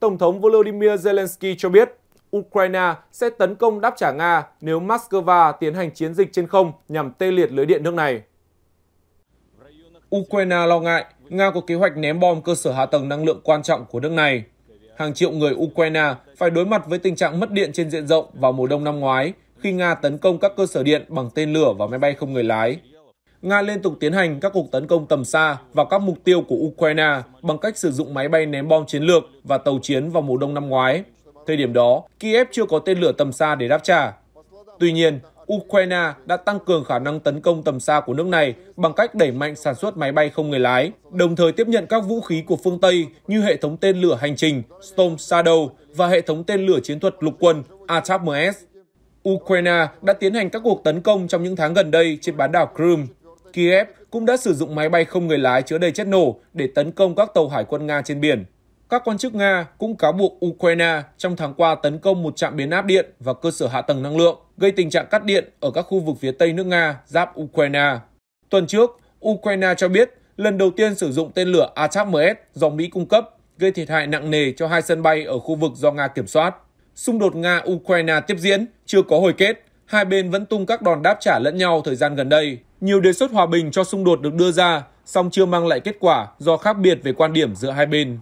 Tổng thống Volodymyr Zelensky cho biết Ukraine sẽ tấn công đáp trả Nga nếu Moscow tiến hành chiến dịch trên không nhằm tê liệt lưới điện nước này. Ukraine lo ngại Nga có kế hoạch ném bom cơ sở hạ tầng năng lượng quan trọng của nước này. Hàng triệu người Ukraine phải đối mặt với tình trạng mất điện trên diện rộng vào mùa đông năm ngoái khi Nga tấn công các cơ sở điện bằng tên lửa và máy bay không người lái. Nga liên tục tiến hành các cuộc tấn công tầm xa vào các mục tiêu của Ukraine bằng cách sử dụng máy bay ném bom chiến lược và tàu chiến vào mùa đông năm ngoái. Thời điểm đó, Kiev chưa có tên lửa tầm xa để đáp trả. Tuy nhiên, Ukraine đã tăng cường khả năng tấn công tầm xa của nước này bằng cách đẩy mạnh sản xuất máy bay không người lái, đồng thời tiếp nhận các vũ khí của phương Tây như hệ thống tên lửa hành trình Storm Shadow và hệ thống tên lửa chiến thuật lục quân ATACMS. Ukraine đã tiến hành các cuộc tấn công trong những tháng gần đây trên bán đảo Crimea Kiev cũng đã sử dụng máy bay không người lái chứa đầy chất nổ để tấn công các tàu hải quân Nga trên biển. Các quan chức Nga cũng cáo buộc Ukraine trong tháng qua tấn công một trạm biến áp điện và cơ sở hạ tầng năng lượng, gây tình trạng cắt điện ở các khu vực phía tây nước Nga giáp Ukraine. Tuần trước, Ukraine cho biết lần đầu tiên sử dụng tên lửa Atak-MS do Mỹ cung cấp, gây thiệt hại nặng nề cho hai sân bay ở khu vực do Nga kiểm soát. Xung đột Nga-Ukraine tiếp diễn, chưa có hồi kết, hai bên vẫn tung các đòn đáp trả lẫn nhau thời gian gần đây. Nhiều đề xuất hòa bình cho xung đột được đưa ra, song chưa mang lại kết quả do khác biệt về quan điểm giữa hai bên.